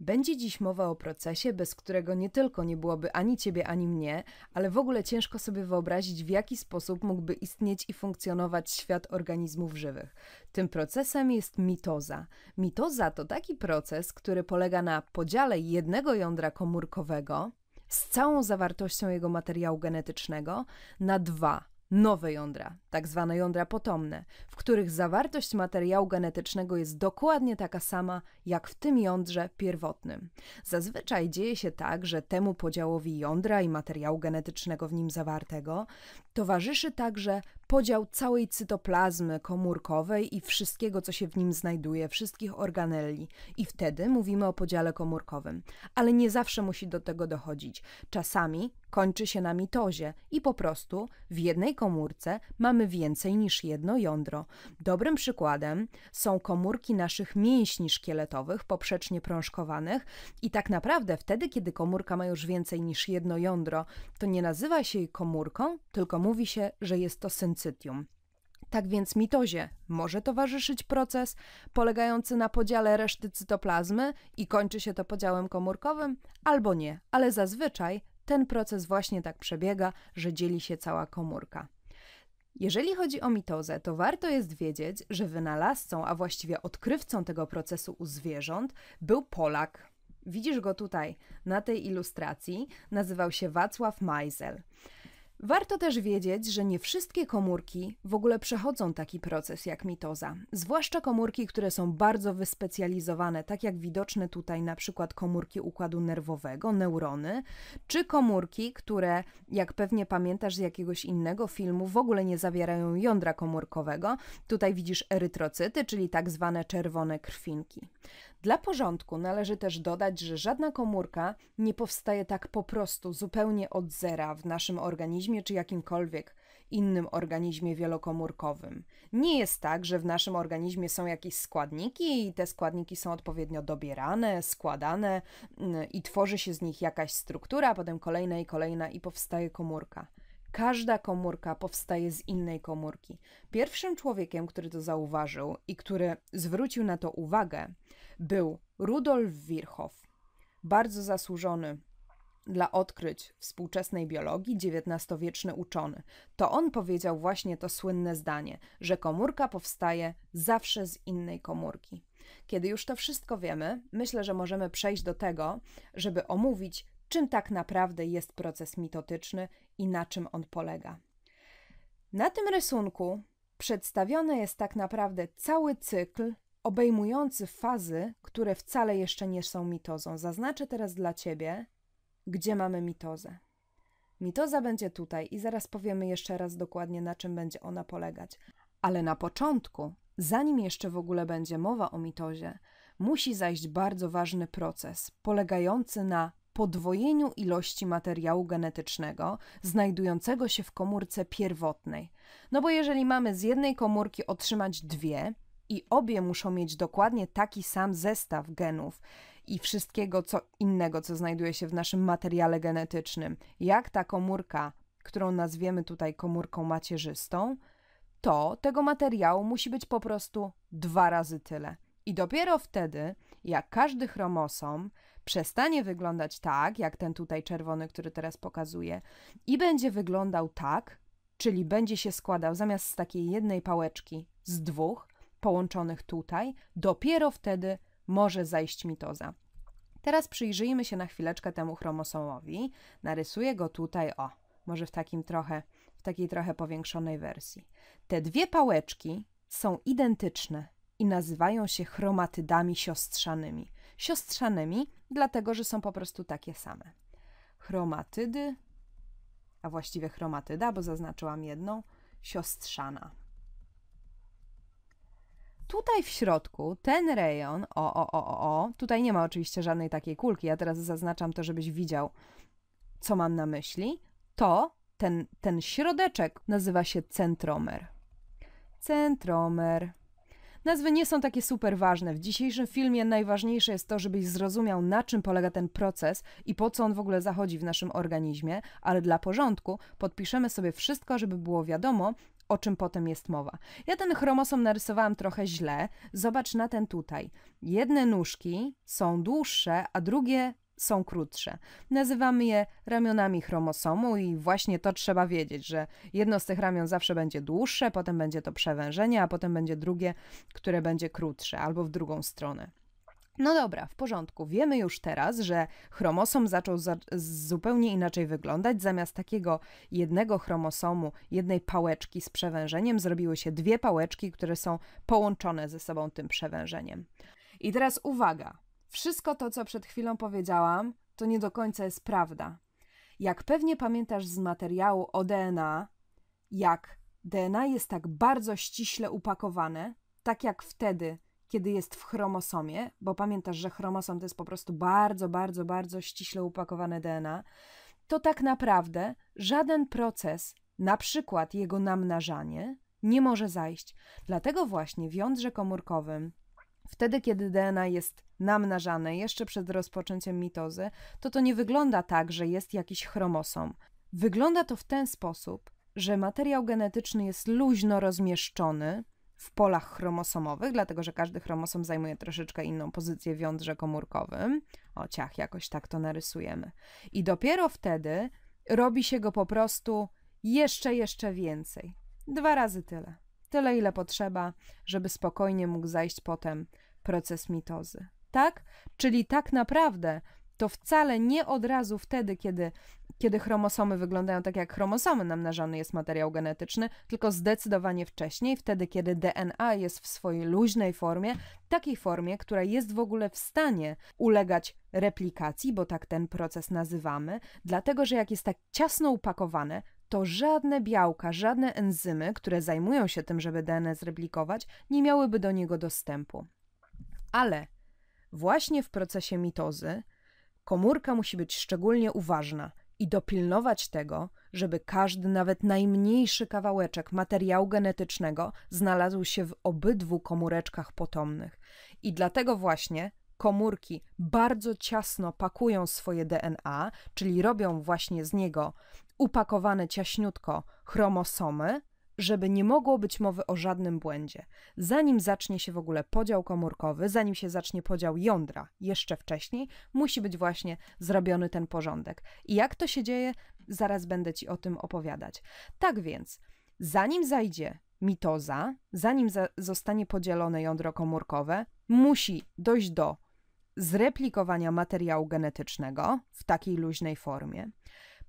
Będzie dziś mowa o procesie, bez którego nie tylko nie byłoby ani ciebie, ani mnie, ale w ogóle ciężko sobie wyobrazić, w jaki sposób mógłby istnieć i funkcjonować świat organizmów żywych. Tym procesem jest mitoza. Mitoza to taki proces, który polega na podziale jednego jądra komórkowego z całą zawartością jego materiału genetycznego na dwa nowe jądra, tak zwane jądra potomne, w których zawartość materiału genetycznego jest dokładnie taka sama jak w tym jądrze pierwotnym. Zazwyczaj dzieje się tak, że temu podziałowi jądra i materiału genetycznego w nim zawartego towarzyszy także podział całej cytoplazmy komórkowej i wszystkiego, co się w nim znajduje, wszystkich organeli. I wtedy mówimy o podziale komórkowym. Ale nie zawsze musi do tego dochodzić. Czasami kończy się na mitozie i po prostu w jednej komórce mamy więcej niż jedno jądro. Dobrym przykładem są komórki naszych mięśni szkieletowych, poprzecznie prążkowanych, i tak naprawdę wtedy, kiedy komórka ma już więcej niż jedno jądro, to nie nazywa się jej komórką, tylko mówi się, że jest to syncytium. Tak więc mitozie może towarzyszyć proces polegający na podziale reszty cytoplazmy i kończy się to podziałem komórkowym, albo nie, ale zazwyczaj ten proces właśnie tak przebiega, że dzieli się cała komórka. Jeżeli chodzi o mitozę, to warto jest wiedzieć, że wynalazcą, a właściwie odkrywcą tego procesu u zwierząt był Polak. Widzisz go tutaj, na tej ilustracji. Nazywał się Wacław Majzel. Warto też wiedzieć, że nie wszystkie komórki w ogóle przechodzą taki proces jak mitoza, zwłaszcza komórki, które są bardzo wyspecjalizowane, tak jak widoczne tutaj na przykład komórki układu nerwowego, neurony, czy komórki, które, jak pewnie pamiętasz z jakiegoś innego filmu, w ogóle nie zawierają jądra komórkowego. Tutaj widzisz erytrocyty, czyli tak zwane czerwone krwinki. Dla porządku należy też dodać, że żadna komórka nie powstaje tak po prostu, zupełnie od zera w naszym organizmie organizmie czy jakimkolwiek innym organizmie wielokomórkowym. Nie jest tak, że w naszym organizmie są jakieś składniki i te składniki są odpowiednio dobierane, składane mm, i tworzy się z nich jakaś struktura, a potem kolejna i kolejna i powstaje komórka. Każda komórka powstaje z innej komórki. Pierwszym człowiekiem, który to zauważył i który zwrócił na to uwagę, był Rudolf Virchow, bardzo zasłużony dla odkryć współczesnej biologii XIX-wieczny uczony. To on powiedział właśnie to słynne zdanie, że komórka powstaje zawsze z innej komórki. Kiedy już to wszystko wiemy, myślę, że możemy przejść do tego, żeby omówić, czym tak naprawdę jest proces mitotyczny i na czym on polega. Na tym rysunku przedstawiony jest tak naprawdę cały cykl obejmujący fazy, które wcale jeszcze nie są mitozą. Zaznaczę teraz dla Ciebie, gdzie mamy mitozę. Mitoza będzie tutaj i zaraz powiemy jeszcze raz dokładnie, na czym będzie ona polegać. Ale na początku, zanim jeszcze w ogóle będzie mowa o mitozie, musi zajść bardzo ważny proces polegający na podwojeniu ilości materiału genetycznego znajdującego się w komórce pierwotnej. No bo jeżeli mamy z jednej komórki otrzymać dwie i obie muszą mieć dokładnie taki sam zestaw genów, i wszystkiego co innego, co znajduje się w naszym materiale genetycznym, jak ta komórka, którą nazwiemy tutaj komórką macierzystą, to tego materiału musi być po prostu dwa razy tyle. I dopiero wtedy, jak każdy chromosom przestanie wyglądać tak, jak ten tutaj czerwony, który teraz pokazuję, i będzie wyglądał tak, czyli będzie się składał zamiast z takiej jednej pałeczki z dwóch połączonych tutaj, dopiero wtedy może zajść mitoza. Teraz przyjrzyjmy się na chwileczkę temu chromosomowi. Narysuję go tutaj, o, może w takim trochę, w takiej trochę powiększonej wersji. Te dwie pałeczki są identyczne i nazywają się chromatydami siostrzanymi. Siostrzanymi, dlatego że są po prostu takie same. Chromatydy, a właściwie chromatyda, bo zaznaczyłam jedną, siostrzana tutaj w środku, ten rejon, o, o, o, o, tutaj nie ma oczywiście żadnej takiej kulki, ja teraz zaznaczam to, żebyś widział, co mam na myśli, to ten, ten środeczek nazywa się centromer. Centromer. Nazwy nie są takie super ważne. W dzisiejszym filmie najważniejsze jest to, żebyś zrozumiał, na czym polega ten proces i po co on w ogóle zachodzi w naszym organizmie, ale dla porządku podpiszemy sobie wszystko, żeby było wiadomo, o czym potem jest mowa. Ja ten chromosom narysowałam trochę źle. Zobacz na ten tutaj. Jedne nóżki są dłuższe, a drugie są krótsze. Nazywamy je ramionami chromosomu i właśnie to trzeba wiedzieć, że jedno z tych ramion zawsze będzie dłuższe, potem będzie to przewężenie, a potem będzie drugie, które będzie krótsze albo w drugą stronę. No dobra, w porządku. Wiemy już teraz, że chromosom zaczął za zupełnie inaczej wyglądać. Zamiast takiego jednego chromosomu, jednej pałeczki z przewężeniem, zrobiły się dwie pałeczki, które są połączone ze sobą tym przewężeniem. I teraz uwaga. Wszystko to, co przed chwilą powiedziałam, to nie do końca jest prawda. Jak pewnie pamiętasz z materiału o DNA, jak DNA jest tak bardzo ściśle upakowane, tak jak wtedy kiedy jest w chromosomie, bo pamiętasz, że chromosom to jest po prostu bardzo, bardzo, bardzo ściśle upakowane DNA, to tak naprawdę żaden proces, na przykład jego namnażanie, nie może zajść. Dlatego właśnie w jądrze komórkowym, wtedy kiedy DNA jest namnażane jeszcze przed rozpoczęciem mitozy, to to nie wygląda tak, że jest jakiś chromosom. Wygląda to w ten sposób, że materiał genetyczny jest luźno rozmieszczony, w polach chromosomowych, dlatego że każdy chromosom zajmuje troszeczkę inną pozycję w jądrze komórkowym. O ciach, jakoś tak to narysujemy. I dopiero wtedy robi się go po prostu jeszcze, jeszcze więcej. Dwa razy tyle. Tyle, ile potrzeba, żeby spokojnie mógł zajść potem proces mitozy. Tak? Czyli tak naprawdę to wcale nie od razu wtedy, kiedy, kiedy chromosomy wyglądają tak jak chromosomy, namnażany jest materiał genetyczny, tylko zdecydowanie wcześniej, wtedy, kiedy DNA jest w swojej luźnej formie, takiej formie, która jest w ogóle w stanie ulegać replikacji, bo tak ten proces nazywamy, dlatego że jak jest tak ciasno upakowane, to żadne białka, żadne enzymy, które zajmują się tym, żeby DNA zreplikować, nie miałyby do niego dostępu. Ale właśnie w procesie mitozy, Komórka musi być szczególnie uważna i dopilnować tego, żeby każdy, nawet najmniejszy kawałeczek materiału genetycznego znalazł się w obydwu komóreczkach potomnych. I dlatego właśnie komórki bardzo ciasno pakują swoje DNA, czyli robią właśnie z niego upakowane ciaśniutko chromosomy, żeby nie mogło być mowy o żadnym błędzie. Zanim zacznie się w ogóle podział komórkowy, zanim się zacznie podział jądra, jeszcze wcześniej, musi być właśnie zrobiony ten porządek. I jak to się dzieje, zaraz będę Ci o tym opowiadać. Tak więc, zanim zajdzie mitoza, zanim za zostanie podzielone jądro komórkowe, musi dojść do zreplikowania materiału genetycznego w takiej luźnej formie.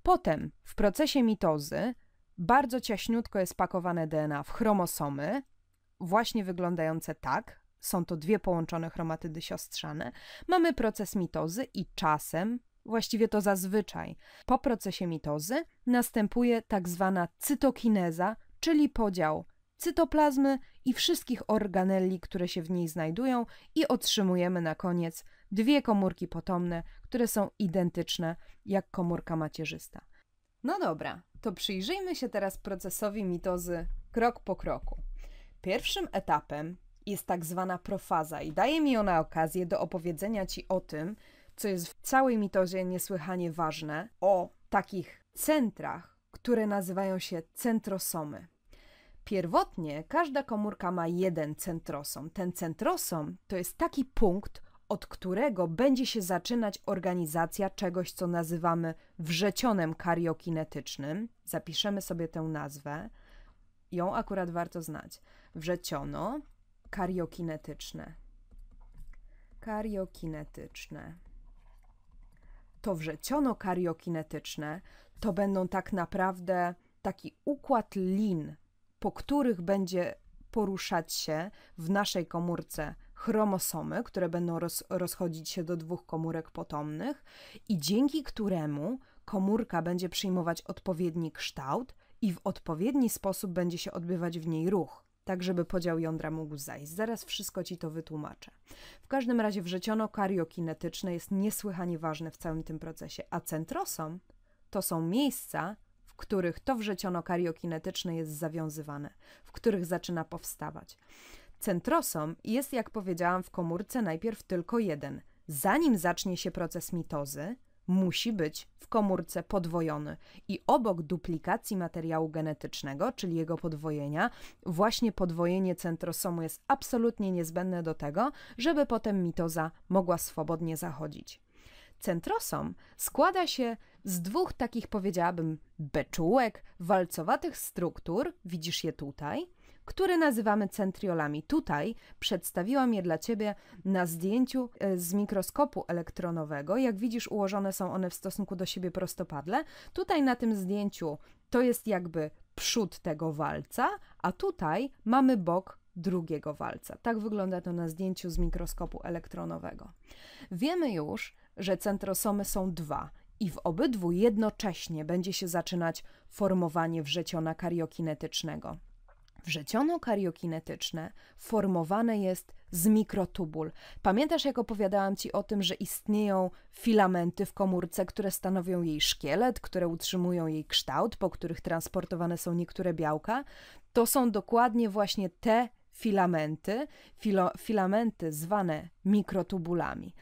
Potem w procesie mitozy bardzo ciaśniutko jest pakowane DNA w chromosomy, właśnie wyglądające tak. Są to dwie połączone chromatydy siostrzane. Mamy proces mitozy i czasem, właściwie to zazwyczaj, po procesie mitozy następuje tak zwana cytokineza, czyli podział cytoplazmy i wszystkich organeli, które się w niej znajdują, i otrzymujemy na koniec dwie komórki potomne, które są identyczne jak komórka macierzysta. No dobra, to przyjrzyjmy się teraz procesowi mitozy krok po kroku. Pierwszym etapem jest tak zwana profaza i daje mi ona okazję do opowiedzenia Ci o tym, co jest w całej mitozie niesłychanie ważne, o takich centrach, które nazywają się centrosomy. Pierwotnie każda komórka ma jeden centrosom. Ten centrosom to jest taki punkt, od którego będzie się zaczynać organizacja czegoś, co nazywamy wrzecionem kariokinetycznym. Zapiszemy sobie tę nazwę. Ją akurat warto znać. Wrzeciono kariokinetyczne. Kariokinetyczne. To wrzeciono kariokinetyczne to będą tak naprawdę taki układ lin, po których będzie poruszać się w naszej komórce chromosomy, które będą roz, rozchodzić się do dwóch komórek potomnych i dzięki któremu komórka będzie przyjmować odpowiedni kształt i w odpowiedni sposób będzie się odbywać w niej ruch tak żeby podział jądra mógł zajść. Zaraz wszystko ci to wytłumaczę. W każdym razie wrzeciono kariokinetyczne jest niesłychanie ważne w całym tym procesie, a centrosom to są miejsca, w których to wrzeciono kariokinetyczne jest zawiązywane, w których zaczyna powstawać. Centrosom jest, jak powiedziałam, w komórce najpierw tylko jeden. Zanim zacznie się proces mitozy, musi być w komórce podwojony i obok duplikacji materiału genetycznego, czyli jego podwojenia, właśnie podwojenie centrosomu jest absolutnie niezbędne do tego, żeby potem mitoza mogła swobodnie zachodzić. Centrosom składa się z dwóch takich, powiedziałabym, beczułek, walcowatych struktur, widzisz je tutaj, które nazywamy centriolami. Tutaj przedstawiłam je dla Ciebie na zdjęciu e, z mikroskopu elektronowego. Jak widzisz, ułożone są one w stosunku do siebie prostopadle. Tutaj na tym zdjęciu to jest jakby przód tego walca, a tutaj mamy bok drugiego walca. Tak wygląda to na zdjęciu z mikroskopu elektronowego. Wiemy już, że centrosomy są dwa i w obydwu jednocześnie będzie się zaczynać formowanie wrzeciona kariokinetycznego. Wrzeciono kariokinetyczne formowane jest z mikrotubul. Pamiętasz, jak opowiadałam ci o tym, że istnieją filamenty w komórce, które stanowią jej szkielet, które utrzymują jej kształt, po których transportowane są niektóre białka? To są dokładnie właśnie te filamenty, filo, filamenty zwane mikrotubulami.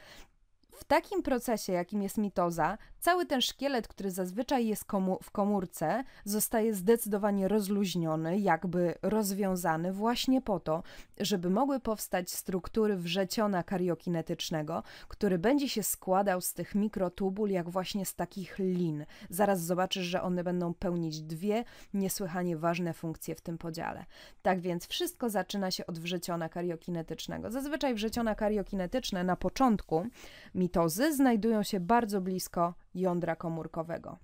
W takim procesie, jakim jest mitoza, cały ten szkielet, który zazwyczaj jest komu w komórce, zostaje zdecydowanie rozluźniony, jakby rozwiązany właśnie po to, żeby mogły powstać struktury wrzeciona kariokinetycznego, który będzie się składał z tych mikrotubul, jak właśnie z takich lin. Zaraz zobaczysz, że one będą pełnić dwie niesłychanie ważne funkcje w tym podziale. Tak więc wszystko zaczyna się od wrzeciona kariokinetycznego. Zazwyczaj wrzeciona kariokinetyczne na początku mitozy znajdują się bardzo blisko jądra komórkowego.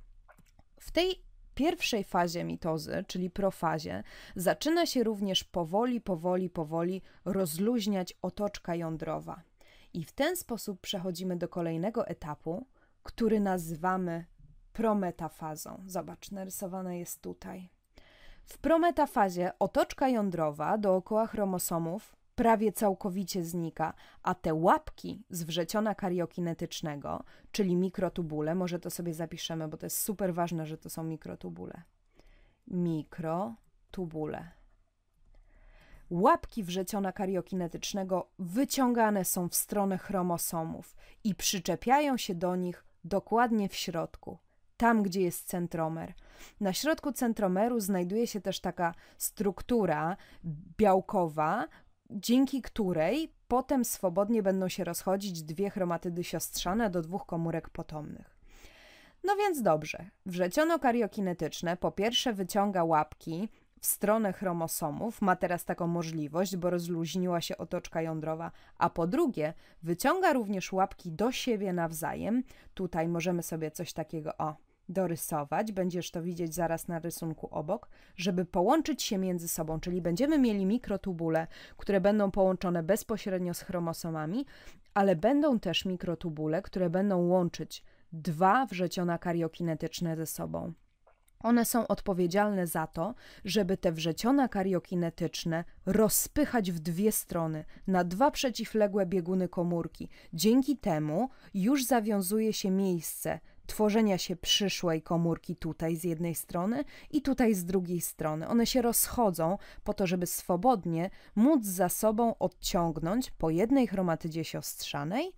W tej pierwszej fazie mitozy, czyli profazie, zaczyna się również powoli, powoli, powoli rozluźniać otoczka jądrowa. I w ten sposób przechodzimy do kolejnego etapu, który nazywamy prometafazą. Zobacz, narysowane jest tutaj. W prometafazie otoczka jądrowa dookoła chromosomów prawie całkowicie znika, a te łapki z wrzeciona kariokinetycznego, czyli mikrotubule, może to sobie zapiszemy, bo to jest super ważne, że to są mikrotubule. Mikrotubule. Łapki wrzeciona kariokinetycznego wyciągane są w stronę chromosomów i przyczepiają się do nich dokładnie w środku tam, gdzie jest centromer. Na środku centromeru znajduje się też taka struktura białkowa, dzięki której potem swobodnie będą się rozchodzić dwie chromatydy siostrzane do dwóch komórek potomnych. No więc dobrze, wrzeciono kariokinetyczne po pierwsze wyciąga łapki w stronę chromosomów, ma teraz taką możliwość, bo rozluźniła się otoczka jądrowa, a po drugie wyciąga również łapki do siebie nawzajem. Tutaj możemy sobie coś takiego, o, dorysować, będziesz to widzieć zaraz na rysunku obok, żeby połączyć się między sobą, czyli będziemy mieli mikrotubule, które będą połączone bezpośrednio z chromosomami, ale będą też mikrotubule, które będą łączyć dwa wrzeciona kariokinetyczne ze sobą. One są odpowiedzialne za to, żeby te wrzeciona kariokinetyczne rozpychać w dwie strony, na dwa przeciwległe bieguny komórki. Dzięki temu już zawiązuje się miejsce tworzenia się przyszłej komórki tutaj z jednej strony i tutaj z drugiej strony. One się rozchodzą po to, żeby swobodnie móc za sobą odciągnąć po jednej chromatydzie siostrzanej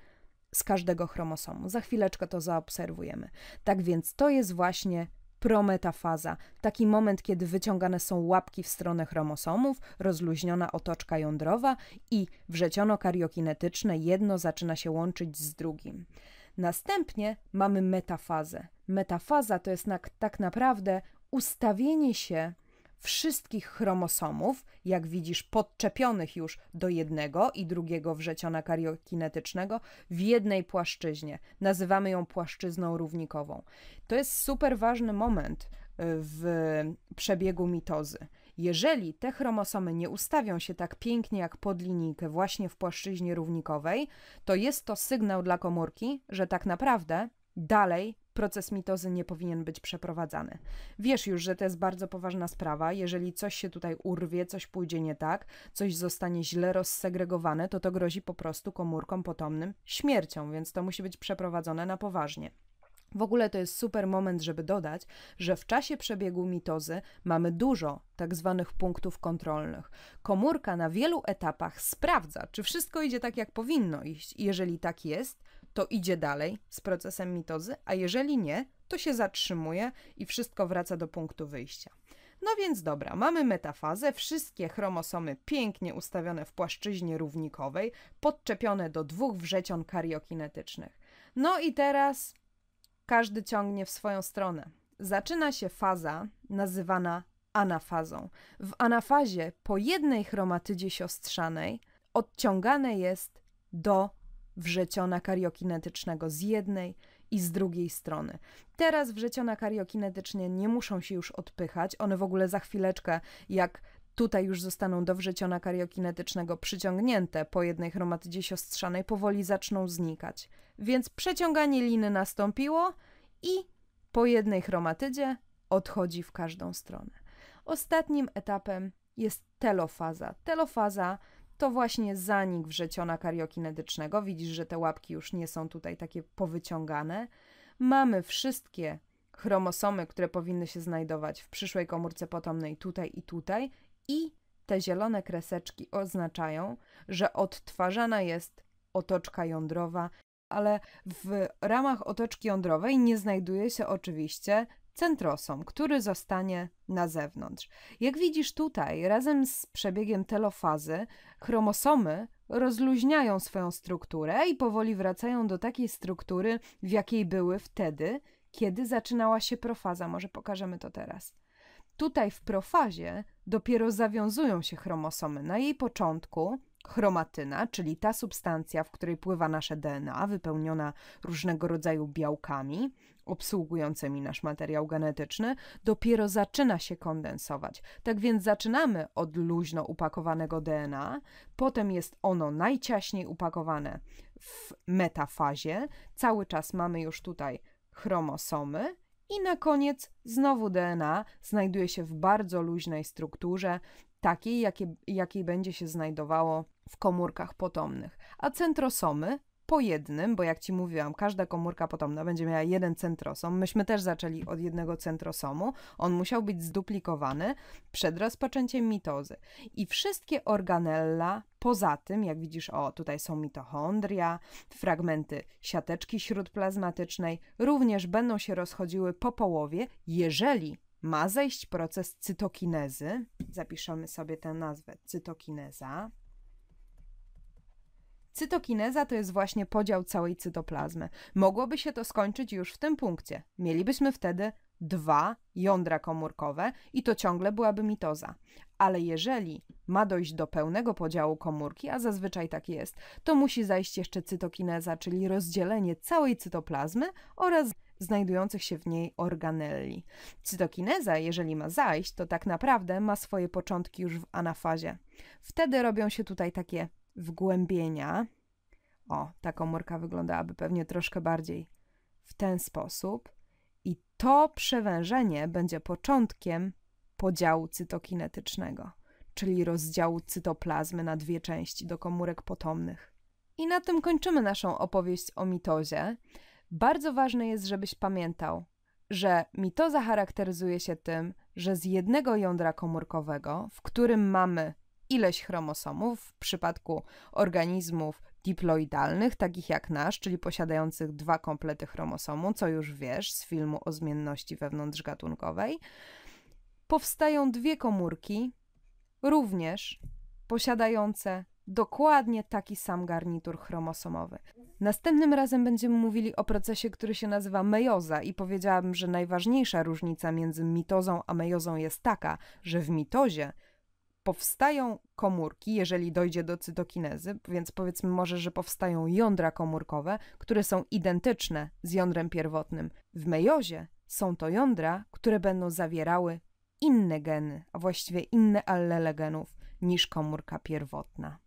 z każdego chromosomu. Za chwileczkę to zaobserwujemy. Tak więc to jest właśnie prometafaza, taki moment, kiedy wyciągane są łapki w stronę chromosomów, rozluźniona otoczka jądrowa i wrzeciono kariokinetyczne jedno zaczyna się łączyć z drugim. Następnie mamy metafazę. Metafaza to jest tak naprawdę ustawienie się wszystkich chromosomów, jak widzisz, podczepionych już do jednego i drugiego wrzeciona kariokinetycznego w jednej płaszczyźnie. Nazywamy ją płaszczyzną równikową. To jest super ważny moment y, w przebiegu mitozy. Jeżeli te chromosomy nie ustawią się tak pięknie jak pod linijkę właśnie w płaszczyźnie równikowej, to jest to sygnał dla komórki, że tak naprawdę dalej proces mitozy nie powinien być przeprowadzany. Wiesz już, że to jest bardzo poważna sprawa. Jeżeli coś się tutaj urwie, coś pójdzie nie tak, coś zostanie źle rozsegregowane, to to grozi po prostu komórkom potomnym śmiercią, więc to musi być przeprowadzone na poważnie. W ogóle to jest super moment, żeby dodać, że w czasie przebiegu mitozy mamy dużo tak zwanych punktów kontrolnych. Komórka na wielu etapach sprawdza, czy wszystko idzie tak, jak powinno iść. Jeżeli tak jest, to idzie dalej z procesem mitozy, a jeżeli nie, to się zatrzymuje i wszystko wraca do punktu wyjścia. No więc dobra, mamy metafazę, wszystkie chromosomy pięknie ustawione w płaszczyźnie równikowej, podczepione do dwóch wrzecion kariokinetycznych. No i teraz każdy ciągnie w swoją stronę. Zaczyna się faza nazywana anafazą. W anafazie po jednej chromatydzie siostrzanej odciągane jest do wrzeciona kariokinetycznego z jednej i z drugiej strony. Teraz wrzeciona kariokinetycznie nie muszą się już odpychać, one w ogóle za chwileczkę, jak tutaj już zostaną do wrzeciona kariokinetycznego przyciągnięte po jednej chromatydzie siostrzanej, powoli zaczną znikać więc przeciąganie liny nastąpiło i po jednej chromatydzie odchodzi w każdą stronę. Ostatnim etapem jest telofaza. Telofaza to właśnie zanik wrzeciona kariokinetycznego. Widzisz, że te łapki już nie są tutaj takie powyciągane. Mamy wszystkie chromosomy, które powinny się znajdować w przyszłej komórce potomnej tutaj i tutaj i te zielone kreseczki oznaczają, że odtwarzana jest otoczka jądrowa ale w ramach otoczki jądrowej nie znajduje się oczywiście centrosom, który zostanie na zewnątrz. Jak widzisz tutaj, razem z przebiegiem telofazy, chromosomy rozluźniają swoją strukturę i powoli wracają do takiej struktury, w jakiej były wtedy, kiedy zaczynała się profaza. Może pokażemy to teraz. Tutaj w profazie dopiero zawiązują się chromosomy. Na jej początku Chromatyna, czyli ta substancja, w której pływa nasze DNA, wypełniona różnego rodzaju białkami obsługującymi nasz materiał genetyczny, dopiero zaczyna się kondensować. Tak więc zaczynamy od luźno upakowanego DNA, potem jest ono najciaśniej upakowane w metafazie, cały czas mamy już tutaj chromosomy, i na koniec znowu DNA znajduje się w bardzo luźnej strukturze, takiej, jakie, jakiej będzie się znajdowało w komórkach potomnych, a centrosomy po jednym, bo jak ci mówiłam, każda komórka potomna będzie miała jeden centrosom. Myśmy też zaczęli od jednego centrosomu. On musiał być zduplikowany przed rozpoczęciem mitozy. I wszystkie organella Poza tym, jak widzisz, o tutaj są mitochondria, fragmenty siateczki śródplazmatycznej, również będą się rozchodziły po połowie, jeżeli ma zejść proces cytokinezy. Zapiszemy sobie tę nazwę cytokineza. Cytokineza to jest właśnie podział całej cytoplazmy. Mogłoby się to skończyć już w tym punkcie. Mielibyśmy wtedy dwa jądra komórkowe i to ciągle byłaby mitoza. Ale jeżeli ma dojść do pełnego podziału komórki, a zazwyczaj tak jest, to musi zajść jeszcze cytokineza, czyli rozdzielenie całej cytoplazmy oraz znajdujących się w niej organelli. Cytokineza, jeżeli ma zajść, to tak naprawdę ma swoje początki już w anafazie. Wtedy robią się tutaj takie wgłębienia. O, ta komórka wyglądałaby pewnie troszkę bardziej w ten sposób. I to przewężenie będzie początkiem podziału cytokinetycznego, czyli rozdziału cytoplazmy na dwie części do komórek potomnych. I na tym kończymy naszą opowieść o mitozie. Bardzo ważne jest, żebyś pamiętał, że mitoza charakteryzuje się tym, że z jednego jądra komórkowego, w którym mamy ileś chromosomów w przypadku organizmów diploidalnych, takich jak nasz, czyli posiadających dwa komplety chromosomu, co już wiesz z filmu o zmienności wewnątrzgatunkowej, powstają dwie komórki, również posiadające dokładnie taki sam garnitur chromosomowy. Następnym razem będziemy mówili o procesie, który się nazywa meioza i powiedziałabym, że najważniejsza różnica między mitozą a meiozą jest taka, że w mitozie powstają komórki, jeżeli dojdzie do cytokinezy, więc powiedzmy może, że powstają jądra komórkowe, które są identyczne z jądrem pierwotnym. W mejozie są to jądra, które będą zawierały inne geny, a właściwie inne allele genów niż komórka pierwotna.